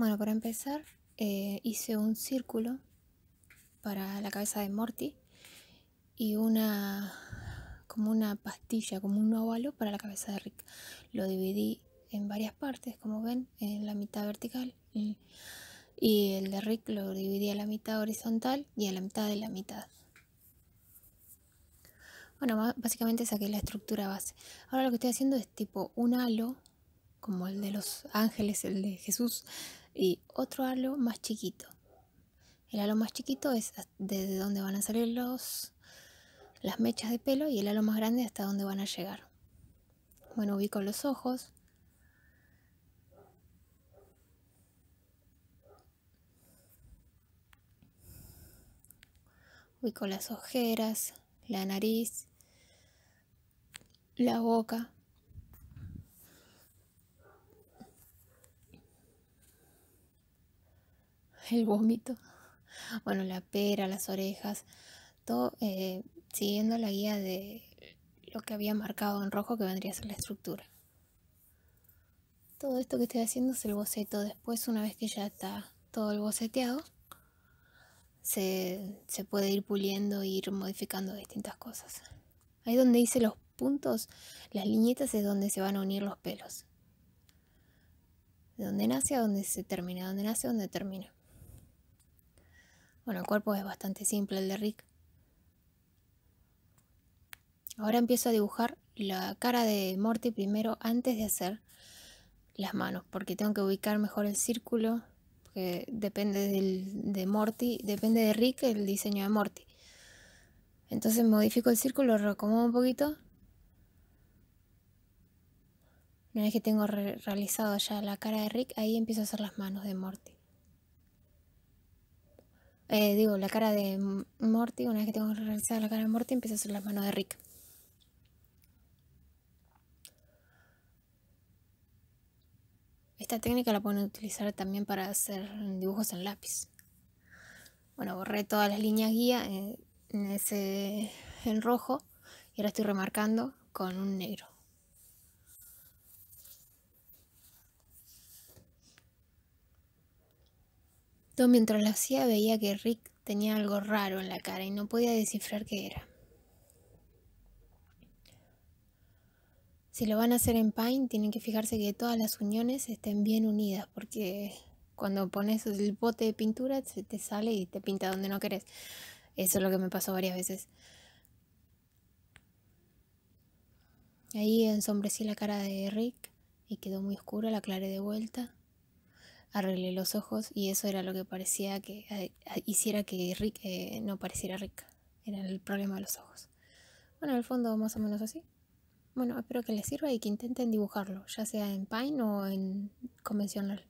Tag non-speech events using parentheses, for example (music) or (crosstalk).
Bueno, para empezar, eh, hice un círculo para la cabeza de Morty y una como una pastilla, como un óvalo para la cabeza de Rick. Lo dividí en varias partes, como ven, en la mitad vertical y, y el de Rick lo dividí a la mitad horizontal y a la mitad de la mitad. Bueno, básicamente saqué la estructura base. Ahora lo que estoy haciendo es tipo un halo, como el de los ángeles, el de Jesús, y otro halo más chiquito. El halo más chiquito es desde donde van a salir los, las mechas de pelo y el halo más grande hasta donde van a llegar. Bueno, ubico los ojos. Ubico las ojeras, la nariz, la boca. el vómito, (laughs) bueno, la pera, las orejas, todo eh, siguiendo la guía de lo que había marcado en rojo que vendría a ser la estructura. Todo esto que estoy haciendo es el boceto. Después, una vez que ya está todo el boceteado, se, puede ir puliendo e ir modificando distintas cosas. Ahí donde hice los puntos, las liñetas es donde se van a unir los pelos. De donde nace a donde se termina, donde nace a donde termina. Bueno, el cuerpo es bastante simple el de Rick. Ahora empiezo a dibujar la cara de Morty primero antes de hacer las manos, porque tengo que ubicar mejor el círculo, porque depende de Morty, depende de Rick el diseño de Morty. Entonces modifico el círculo, lo recomodo un poquito. Una vez que tengo realizado ya la cara de Rick, ahí empiezo a hacer las manos de Morty. Eh, digo, la cara de Morty, una vez que tengo realizada la cara de Morty, empiezo a hacer la mano de Rick. Esta técnica la pueden utilizar también para hacer dibujos en lápiz. Bueno, borré todas las líneas guía en, ese, en rojo y ahora estoy remarcando con un negro. mientras lo hacía veía que Rick tenía algo raro en la cara y no podía descifrar qué era. Si lo van a hacer en paint tienen que fijarse que todas las uniones estén bien unidas, porque cuando pones el bote de pintura se te sale y te pinta donde no querés. Eso es lo que me pasó varias veces. Ahí ensombrecí la cara de Rick y quedó muy oscura, la aclaré de vuelta arreglé los ojos y eso era lo que parecía que hiciera que Rick eh, no pareciera Rick. Era el problema de los ojos. Bueno, al fondo más o menos así. Bueno, espero que les sirva y que intenten dibujarlo, ya sea en Pine o en convencional.